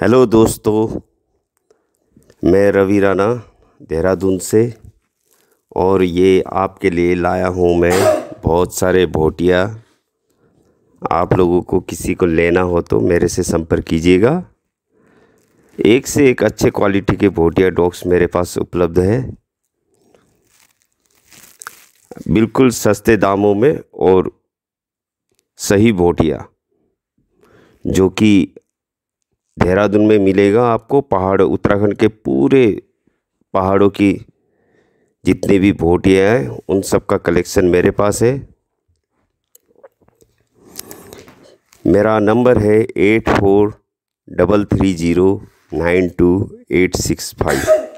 hello दोस्तों मैं रवि राणा देहरादून से और ये आपके लिए लाया हूँ मैं बहुत सारे भोटिया आप लोगों को किसी को लेना हो तो मेरे से संपर्क कीजिएगा एक से एक अच्छे क्वालिटी के भोटिया डॉग्स मेरे पास उपलब्ध है बिल्कुल सस्ते दामों में और सही भोटिया जो कि देहरादून में मिलेगा आपको पहाड़ उत्तराखंड के पूरे पहाड़ों की जितनी भी भोटियाँ हैं उन सब का कलेक्शन मेरे पास है मेरा नंबर है eight four double three zero nine two eight six five